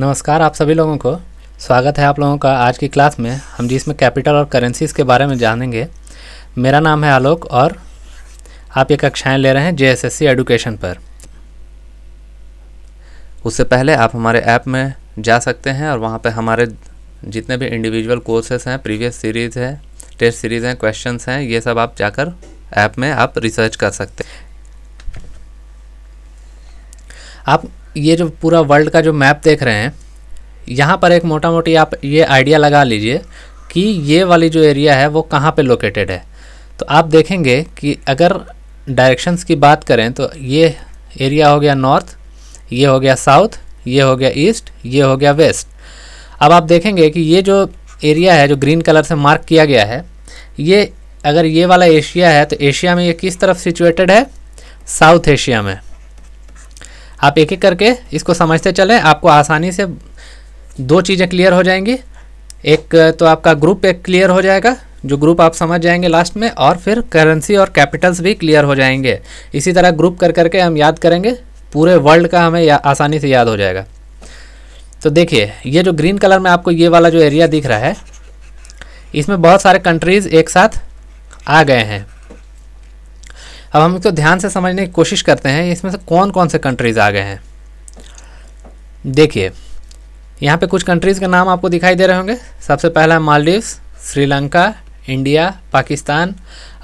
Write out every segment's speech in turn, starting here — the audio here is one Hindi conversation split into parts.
नमस्कार आप सभी लोगों को स्वागत है आप लोगों का आज की क्लास में हम जिसमें कैपिटल और करेंसीज़ के बारे में जानेंगे मेरा नाम है आलोक और आप ये कक्षाएं ले रहे हैं जेएसएससी एडुकेशन पर उससे पहले आप हमारे ऐप में जा सकते हैं और वहाँ पर हमारे जितने भी इंडिविजुअल कोर्सेस हैं प्रीवियस सीरीज़ है टेस्ट सीरीज़ हैं क्वेश्चन हैं ये सब आप जाकर ऐप में आप रिसर्च कर सकते हैं आप ये जो पूरा वर्ल्ड का जो मैप देख रहे हैं यहाँ पर एक मोटा मोटी आप ये आइडिया लगा लीजिए कि ये वाली जो एरिया है वो कहाँ पे लोकेटेड है तो आप देखेंगे कि अगर डायरेक्शंस की बात करें तो ये एरिया हो गया नॉर्थ ये हो गया साउथ ये हो गया ईस्ट ये हो गया वेस्ट अब आप देखेंगे कि ये जो एरिया है जो ग्रीन कलर से मार्क किया गया है ये अगर ये वाला एशिया है तो एशिया में ये किस तरफ सिचुएटेड है साउथ एशिया में आप एक एक करके इसको समझते चले आपको आसानी से दो चीज़ें क्लियर हो जाएंगी एक तो आपका ग्रुप एक क्लियर हो जाएगा जो ग्रुप आप समझ जाएंगे लास्ट में और फिर करेंसी और कैपिटल्स भी क्लियर हो जाएंगे इसी तरह ग्रुप कर करके हम याद करेंगे पूरे वर्ल्ड का हमें या, आसानी से याद हो जाएगा तो देखिए ये जो ग्रीन कलर में आपको ये वाला जो एरिया दिख रहा है इसमें बहुत सारे कंट्रीज़ एक साथ आ गए हैं अब हम इसको ध्यान से समझने की कोशिश करते हैं इसमें से कौन कौन से कंट्रीज़ आ गए हैं देखिए यहाँ पे कुछ कंट्रीज़ के नाम आपको दिखाई दे रहे होंगे सबसे पहला है मालदीव्स श्रीलंका इंडिया पाकिस्तान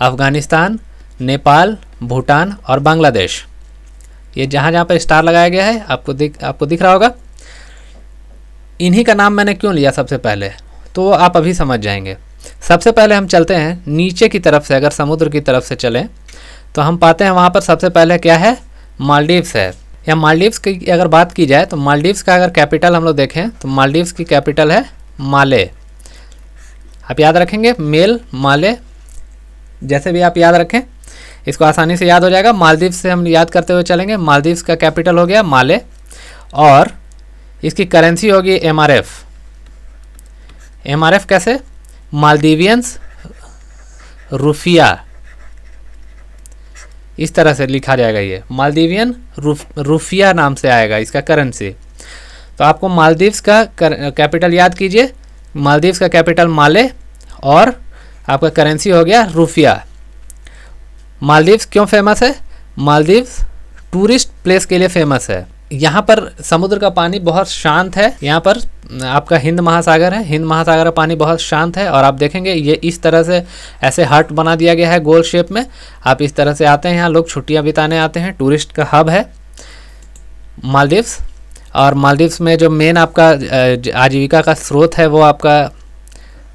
अफ़गानिस्तान नेपाल भूटान और बांग्लादेश ये जहाँ जहाँ पर स्टार लगाया गया है आपको दिख आपको दिख रहा होगा इन्हीं का नाम मैंने क्यों लिया सबसे पहले तो आप अभी समझ जाएंगे सबसे पहले हम चलते हैं नीचे की तरफ से अगर समुद्र की तरफ से चलें तो हम पाते हैं वहाँ पर सबसे पहले क्या है मालदीव्स है या मालदीव्स की अगर बात की जाए तो मालदीव्स का अगर कैपिटल हम लोग देखें तो मालदीव्स की कैपिटल है माले आप याद रखेंगे मेल माले जैसे भी आप याद रखें इसको आसानी से याद हो जाएगा मालदीव से हम याद करते हुए चलेंगे मालदीव्स का कैपिटल हो गया माले और इसकी करेंसी होगी M R F M R F कैसे मालदीवियंस रूफिया इस तरह से लिखा जाएगा ये मालदीवियन रूफिया नाम से आएगा इसका करेंसी तो आपको मालदीव्स का कैपिटल याद कीजिए मालदीव्स का कैपिटल माले और आपका करेंसी हो गया रूफिया मालदीव्स क्यों फेमस है मालदीव्स टूरिस्ट प्लेस के लिए फेमस है यहाँ पर समुद्र का पानी बहुत शांत है यहाँ पर आपका हिंद महासागर है हिंद महासागर का पानी बहुत शांत है और आप देखेंगे ये इस तरह से ऐसे हट बना दिया गया है गोल शेप में आप इस तरह से आते हैं यहाँ लोग छुट्टियाँ बिताने आते हैं टूरिस्ट का हब है मालदीव्स और मालदीव्स में जो मेन आपका आजीविका का स्रोत है वो आपका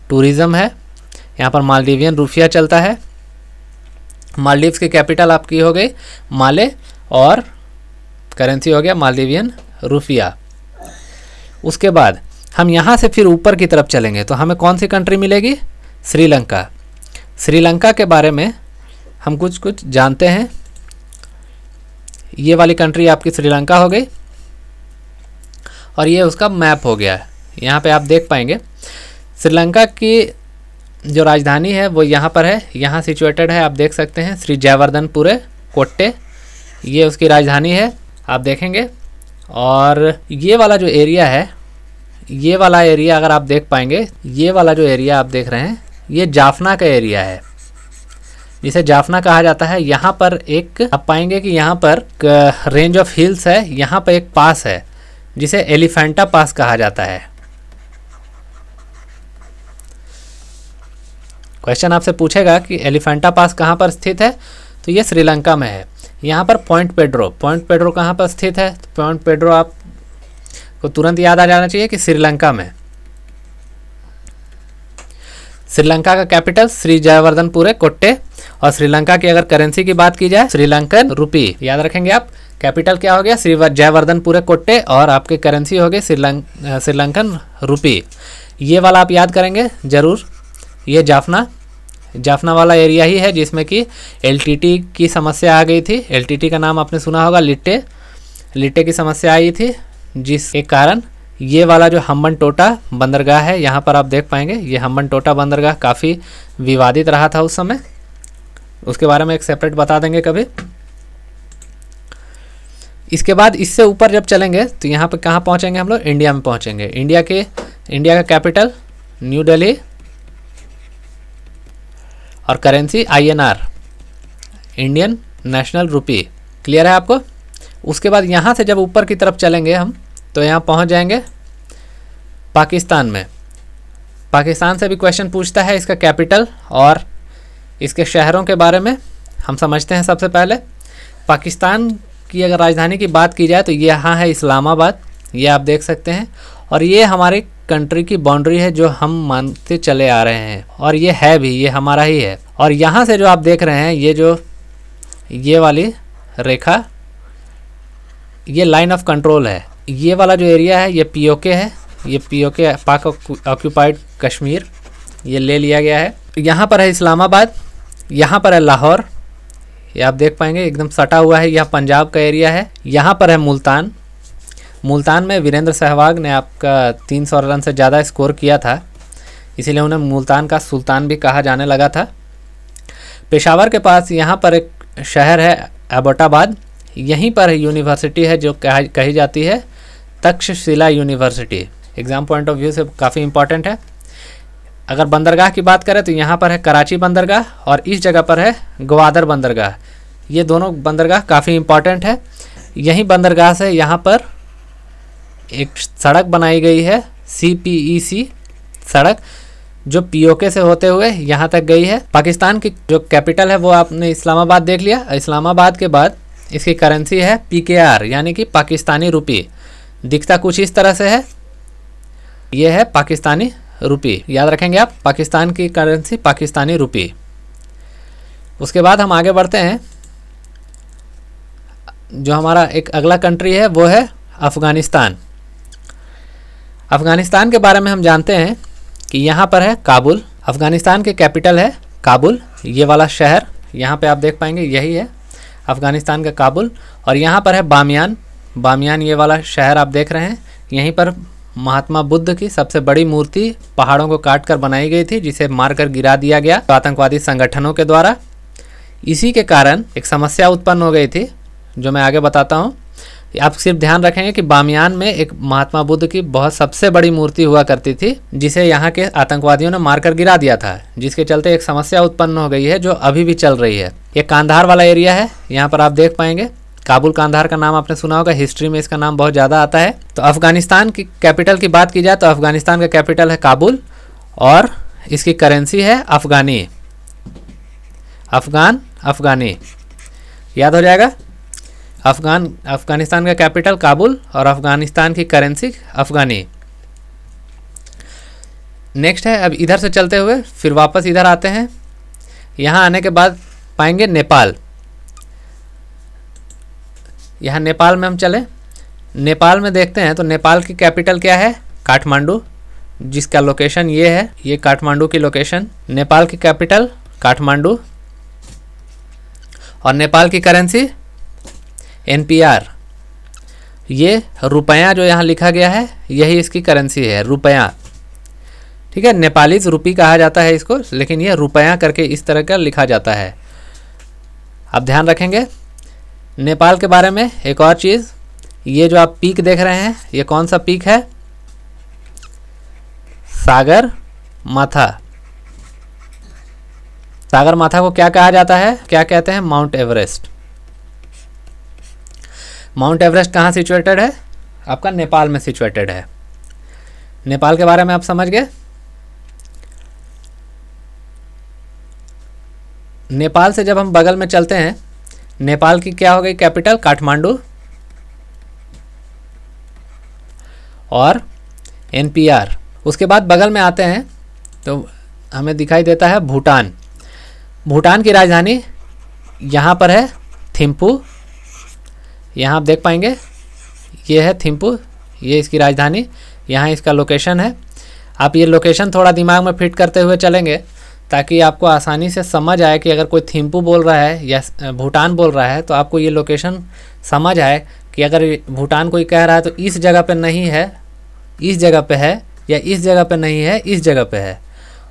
टूरिज़्म है यहाँ पर मालदीवियन रूफिया चलता है मालदीव्स की कैपिटल आपकी हो गई माले और करेंसी हो गया मालदीवियन रुपया उसके बाद हम यहाँ से फिर ऊपर की तरफ चलेंगे तो हमें कौन सी कंट्री मिलेगी श्रीलंका श्रीलंका के बारे में हम कुछ कुछ जानते हैं ये वाली कंट्री आपकी श्रीलंका हो गई और ये उसका मैप हो गया है यहाँ पे आप देख पाएंगे श्रीलंका की जो राजधानी है वो यहाँ पर है यहाँ सिचुएटेड है आप देख सकते हैं श्री जयवर्धनपुर कोट्टे ये उसकी राजधानी है आप देखेंगे और ये वाला जो एरिया है ये वाला एरिया अगर आप देख पाएंगे ये वाला जो एरिया आप देख रहे हैं ये जाफना का एरिया है जिसे जाफना कहा जाता है यहाँ पर एक आप पाएंगे कि यहाँ पर रेंज ऑफ हिल्स है यहाँ पर एक पास है जिसे एलिफेंटा पास कहा जाता है क्वेश्चन आपसे पूछेगा कि एलिफेंटा पास कहाँ पर स्थित है तो ये श्रीलंका में है यहाँ पर पॉइंट पेड्रो पॉइंट पेड्रो कहाँ पर स्थित है तो पॉइंट पेड्रो आप को तुरंत याद आ जाना चाहिए कि श्रीलंका में श्रीलंका का कैपिटल श्री जयवर्धनपुरे कोट्टे और श्रीलंका की अगर करेंसी की बात की जाए श्रीलंकन रुपी याद रखेंगे आप कैपिटल क्या हो गया श्री जयवर्धनपुरे कोट्टे और आपके करेंसी हो गई श्रीलंकन रुपी ये वाला आप याद करेंगे ज़रूर ये जाफना जाफना वाला एरिया ही है जिसमें कि एलटीटी की समस्या आ गई थी एलटीटी का नाम आपने सुना होगा लिट्टे लिट्टे की समस्या आई थी जिसके कारण ये वाला जो हम्बन टोटा बंदरगाह है यहाँ पर आप देख पाएंगे ये हम्बन टोटा बंदरगाह काफ़ी विवादित रहा था उस समय उसके बारे में एक सेपरेट बता देंगे कभी इसके बाद इससे ऊपर जब चलेंगे तो यहाँ पर कहाँ पहुँचेंगे हम लोग इंडिया में पहुँचेंगे इंडिया के इंडिया का कैपिटल न्यू दिल्ली और currency INR Indian national rupee clear है आपको उसके बाद यहाँ से जब ऊपर की तरफ चलेंगे हम तो यहाँ पहुँच जाएंगे पाकिस्तान में पाकिस्तान से भी क्वेश्चन पूछता है इसका कैपिटल और इसके शहरों के बारे में हम समझते हैं सबसे पहले पाकिस्तान की अगर राजधानी की बात की जाए तो यहाँ है इस्लामाबाद ये आप देख सकते हैं और ये हमारे कंट्री की बाउंड्री है जो हम मानते चले आ रहे हैं और ये है भी ये हमारा ही है और यहाँ से जो आप देख रहे हैं ये जो ये वाली रेखा ये लाइन ऑफ कंट्रोल है ये वाला जो एरिया है ये पीओके है ये पीओके पाक ऑक्यूपाइड कश्मीर ये ले लिया गया है यहाँ पर है इस्लामाबाद यहाँ पर है लाहौर ये आप देख पाएंगे एकदम सटा हुआ है यह पंजाब का एरिया है यहाँ पर है मुल्तान मुल्तान में वीरेंद्र सहवाग ने आपका 300 रन से ज़्यादा स्कोर किया था इसीलिए उन्हें मुल्तान का सुल्तान भी कहा जाने लगा था पेशावर के पास यहाँ पर एक शहर है एबटाबाद यहीं पर यूनिवर्सिटी है जो कह, कही जाती है Taxila university exam point of view से काफ़ी इम्पॉर्टेंट है अगर बंदरगाह की बात करें तो यहाँ पर है कराची बंदरगाह और इस जगह पर है ग्वादर बंदरगाह ये दोनों बंदरगाह काफ़ी इम्पॉर्टेंट है यहीं बंदरगाह से यहाँ पर एक सड़क बनाई गई है सी पी ई सी सड़क जो पीओके से होते हुए यहाँ तक गई है पाकिस्तान की जो कैपिटल है वो आपने इस्लामाबाद देख लिया इस्लामाबाद के बाद इसकी करेंसी है पी के आर यानी कि पाकिस्तानी रुपी दिखता कुछ इस तरह से है ये है पाकिस्तानी रुपी याद रखेंगे आप पाकिस्तान की करेंसी पाकिस्तानी रुपी उसके बाद हम आगे बढ़ते हैं जो हमारा एक अगला कंट्री है वो है अफ़गानिस्तान अफ़गानिस्तान के बारे में हम जानते हैं कि यहाँ पर है काबुल अफ़गानिस्तान के कैपिटल है काबुल ये वाला शहर यहाँ पे आप देख पाएंगे यही है अफ़गानिस्तान का काबुल और यहाँ पर है बामियान बामियान ये वाला शहर आप देख रहे हैं यहीं पर महात्मा बुद्ध की सबसे बड़ी मूर्ति पहाड़ों को काट कर बनाई गई थी जिसे मारकर गिरा दिया गया तो आतंकवादी संगठनों के द्वारा इसी के कारण एक समस्या उत्पन्न हो गई थी जो मैं आगे बताता हूँ आप सिर्फ ध्यान रखेंगे कि बामियान में एक महात्मा बुद्ध की बहुत सबसे बड़ी मूर्ति हुआ करती थी जिसे यहाँ के आतंकवादियों ने मारकर गिरा दिया था जिसके चलते एक समस्या उत्पन्न हो गई है जो अभी भी चल रही है ये कांधार वाला एरिया है यहाँ पर आप देख पाएंगे काबुल कांधार का नाम आपने सुना होगा हिस्ट्री में इसका नाम बहुत ज़्यादा आता है तो अफगानिस्तान की कैपिटल की बात की जाए तो अफगानिस्तान का कैपिटल है काबुल और इसकी करेंसी है अफगानी अफगान अफगानी याद हो जाएगा अफगान अफगानिस्तान का कैपिटल काबुल और अफगानिस्तान की करेंसी अफगानी नेक्स्ट है अब इधर से चलते हुए फिर वापस इधर आते हैं यहाँ आने के बाद पाएंगे नेपाल यहाँ नेपाल में हम चले नेपाल में देखते हैं तो नेपाल की कैपिटल क्या है काठमांडू जिसका लोकेशन ये है ये काठमांडू की लोकेशन नेपाल की कैपिटल काठमांडू और नेपाल की करेंसी आर ये रुपया जो यहाँ लिखा गया है यही इसकी करेंसी है रुपया ठीक है नेपालीज रुपी कहा जाता है इसको लेकिन ये रुपया करके इस तरह का लिखा जाता है आप ध्यान रखेंगे नेपाल के बारे में एक और चीज़ ये जो आप पीक देख रहे हैं ये कौन सा पीक है सागर माथा सागर माथा को क्या कहा जाता है क्या कहते हैं माउंट एवरेस्ट माउंट एवरेस्ट कहाँ सिचुएटेड है आपका नेपाल में सिचुएटेड है नेपाल के बारे में आप समझ गए नेपाल से जब हम बगल में चलते हैं नेपाल की क्या हो गई कैपिटल काठमांडू और एनपीआर उसके बाद बगल में आते हैं तो हमें दिखाई देता है भूटान भूटान की राजधानी यहाँ पर है थिम्पू यहाँ आप देख पाएंगे ये है थिम्पू ये इसकी राजधानी यहाँ इसका लोकेशन है आप ये लोकेशन थोड़ा दिमाग में फिट करते हुए चलेंगे ताकि आपको आसानी से समझ आए कि अगर कोई थिम्पू बोल रहा है या भूटान बोल रहा है तो आपको ये लोकेशन समझ आए कि अगर भूटान कोई कह रहा है तो इस जगह पर नहीं है इस जगह पर है या इस जगह पर नहीं है इस जगह पर है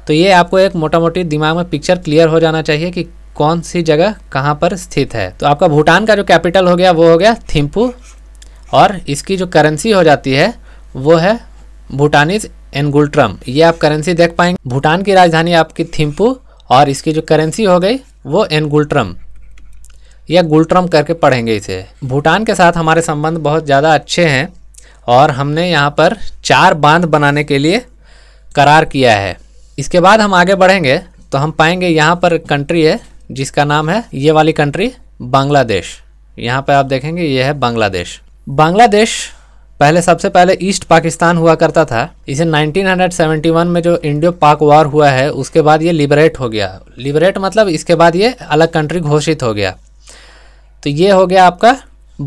तो ये आपको एक मोटा मोटी दिमाग में पिक्चर क्लियर हो जाना चाहिए कि कौन सी जगह कहाँ पर स्थित है तो आपका भूटान का जो कैपिटल हो गया वो हो गया थिम्पू और इसकी जो करेंसी हो जाती है वो है भूटानीज एनगुलट्रम ये आप करेंसी देख पाएंगे भूटान की राजधानी आपकी थिम्पू और इसकी जो करेंसी हो गई वो एनगुलट्रम या गुलट्रम करके पढ़ेंगे इसे भूटान के साथ हमारे संबंध बहुत ज़्यादा अच्छे हैं और हमने यहाँ पर चार बांध बनाने के लिए करार किया है इसके बाद हम आगे बढ़ेंगे तो हम पाएंगे यहाँ पर कंट्री है जिसका नाम है ये वाली कंट्री बांग्लादेश यहाँ पर आप देखेंगे ये है बांग्लादेश बांग्लादेश पहले सबसे पहले ईस्ट पाकिस्तान हुआ करता था इसे 1971 में जो इंडियो पाक वार हुआ है उसके बाद ये लिबरेट हो गया लिबरेट मतलब इसके बाद ये अलग कंट्री घोषित हो गया तो ये हो गया आपका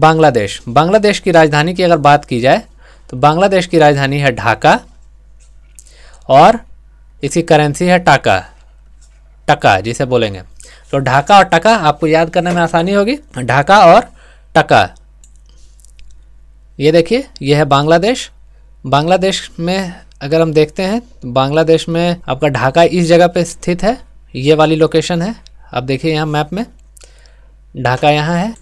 बांग्लादेश बांग्लादेश की राजधानी की अगर बात की जाए तो बांग्लादेश की राजधानी है ढाका और इसकी करेंसी है टाका टका जिसे बोलेंगे तो ढाका और टका आपको याद करने में आसानी होगी ढाका और टका ये देखिए यह है बांग्लादेश बांग्लादेश में अगर हम देखते हैं तो बांग्लादेश में आपका ढाका इस जगह पे स्थित है ये वाली लोकेशन है आप देखिए यहाँ मैप में ढाका यहाँ है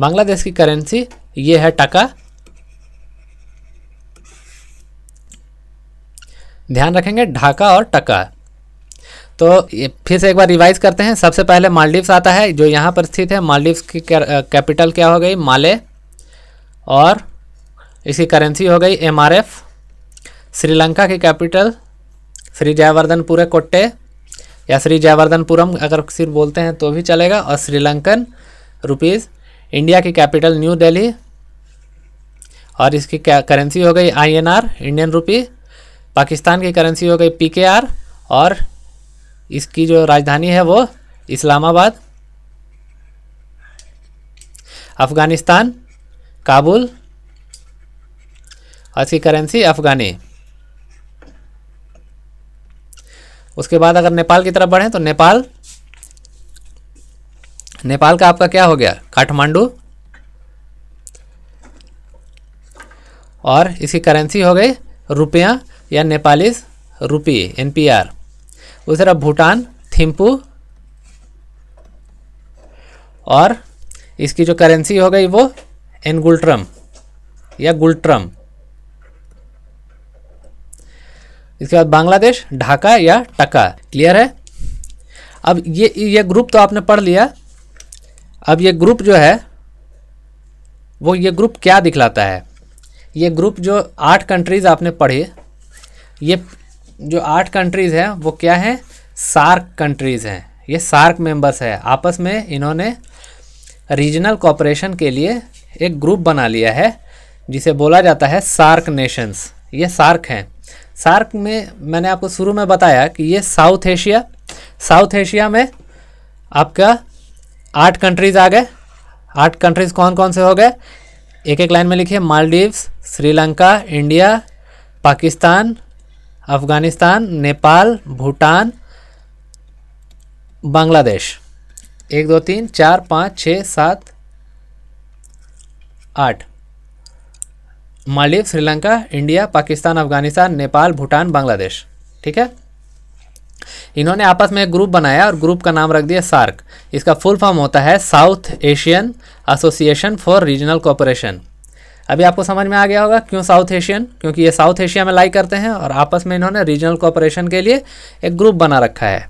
बांग्लादेश की करेंसी ये है टका ध्यान रखेंगे ढाका और टका तो फिर से एक बार रिवाइज करते हैं सबसे पहले मालदीव्स आता है जो यहाँ पर स्थित है मालदीव्स की कैपिटल क्या हो गई माले और इसकी करेंसी हो गई एमआरएफ श्रीलंका की कैपिटल श्री जयवर्धनपुर कोट्टे या श्री जयवर्धनपुरम अगर सिर्फ बोलते हैं तो भी चलेगा और श्रीलंकन रुपीज़ इंडिया की कैपिटल न्यू दिल्ली और इसकी करेंसी हो गई आईएनआर इंडियन रुपी पाकिस्तान की करेंसी हो गई पीकेआर और इसकी जो राजधानी है वो इस्लामाबाद अफ़गानिस्तान काबुल और इसकी करेंसी अफ़गानी उसके बाद अगर नेपाल की तरफ बढ़ें तो नेपाल नेपाल का आपका क्या हो गया काठमांडू और इसकी करेंसी हो गई रुपया या नेपालीस रुपये एन पी आर उस तरफ भूटान थिम्पू और इसकी जो करेंसी हो गई वो एनगुल्ट्रम या गुल्ट्रम इसके बाद बांग्लादेश ढाका या टका क्लियर है अब ये ये ग्रुप तो आपने पढ़ लिया अब ये ग्रुप जो है वो ये ग्रुप क्या दिखलाता है ये ग्रुप जो आठ कंट्रीज़ आपने पढ़ी ये जो आठ कंट्रीज़ हैं वो क्या हैं सार्क कंट्रीज़ हैं ये सार्क मेंबर्स है आपस में इन्होंने रीजनल कॉपरेशन के लिए एक ग्रुप बना लिया है जिसे बोला जाता है सार्क नेशंस ये सार्क हैं सार्क में मैंने आपको शुरू में बताया कि ये साउथ एशिया साउथ एशिया में आपका आठ कंट्रीज़ आ गए आठ कंट्रीज़ कौन कौन से हो गए एक एक लाइन में लिखिए मालदीव्स श्रीलंका इंडिया पाकिस्तान अफ़गानिस्तान नेपाल भूटान बांग्लादेश एक दो तीन चार पाँच छ सात आठ मालदीव श्रीलंका इंडिया पाकिस्तान अफगानिस्तान नेपाल भूटान बांग्लादेश ठीक है इन्होंने आपस में एक ग्रुप बनाया और ग्रुप का नाम रख दिया सार्क इसका फुल फॉर्म होता है South Asian association for regional cooperation अभी आपको समझ में आ गया होगा क्यों साउथ एशियन क्योंकि ये साउथ एशिया में लाई करते हैं और आपस में इन्होंने रीजनल कॉपरेशन के लिए एक ग्रुप बना रखा है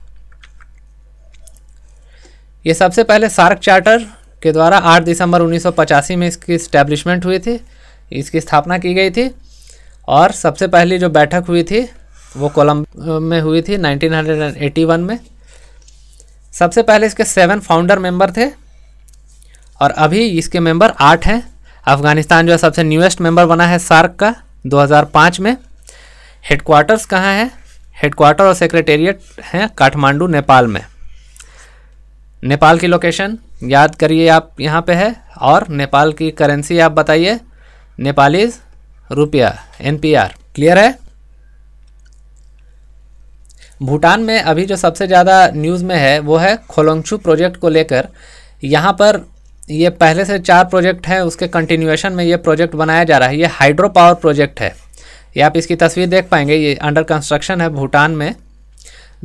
ये सबसे पहले सार्क चार्टर के द्वारा 8 दिसंबर 1985 में इसकी इस्टेब्लिशमेंट हुई थी इसकी स्थापना की गई थी और सबसे पहली जो बैठक हुई थी वो कोलम में हुई थी 1981 में सबसे पहले इसके सेवन फाउंडर मेंबर थे और अभी इसके मेंबर आठ हैं अफगानिस्तान जो है सबसे न्यूएस्ट मेंबर बना है सार्क का 2005 में हेडक्वार्टर्स कहाँ है हेडक्वार्टर और सेक्रेटेरिएट हैं काठमांडू नेपाल में नेपाल की लोकेशन याद करिए आप यहाँ पे है और नेपाल की करेंसी आप बताइए नेपालीज रुपया एनपीआर क्लियर है भूटान में अभी जो सबसे ज़्यादा न्यूज़ में है वो है खोलोंगछू प्रोजेक्ट को लेकर यहाँ पर ये पहले से चार प्रोजेक्ट हैं उसके कंटिन्यूएशन में ये प्रोजेक्ट बनाया जा रहा है ये हाइड्रो पावर प्रोजेक्ट है ये आप इसकी तस्वीर देख पाएंगे ये अंडर कंस्ट्रक्शन है भूटान में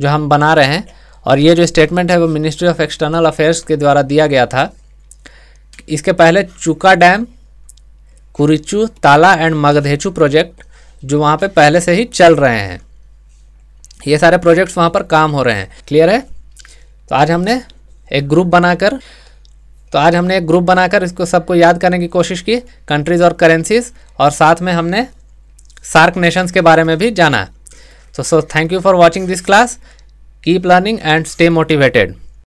जो हम बना रहे हैं और ये जो स्टेटमेंट है वो मिनिस्ट्री ऑफ एक्सटर्नल अफेयर्स के द्वारा दिया गया था इसके पहले चुका डैम कुरिचू ताला एंड मगधेचू प्रोजेक्ट जो वहाँ पर पहले से ही चल रहे हैं ये सारे प्रोजेक्ट्स वहाँ पर काम हो रहे हैं क्लियर है तो आज हमने एक ग्रुप बनाकर तो आज हमने एक ग्रुप बनाकर इसको सबको याद करने की कोशिश की कंट्रीज़ और करेंसीज और साथ में हमने सार्क नेशंस के बारे में भी जाना तो so thank you for watching this class keep learning and stay motivated